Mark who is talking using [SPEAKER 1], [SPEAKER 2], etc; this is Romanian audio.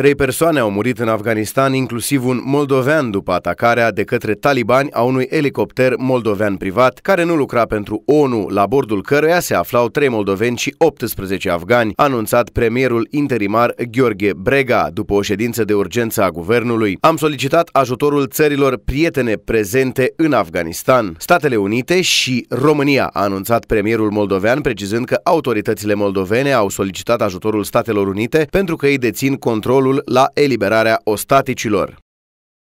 [SPEAKER 1] Trei persoane au murit în Afganistan, inclusiv un moldovean după atacarea de către talibani a unui elicopter moldovean privat care nu lucra pentru ONU, la bordul căruia se aflau trei moldoveni și 18 afgani, a anunțat premierul interimar Gheorghe Brega după o ședință de urgență a guvernului. Am solicitat ajutorul țărilor prietene prezente în Afganistan, Statele Unite și România, a anunțat premierul moldovean, precizând că autoritățile moldovene au solicitat ajutorul Statelor Unite pentru că ei dețin controlul protocolul la eliberarea ostaticilor.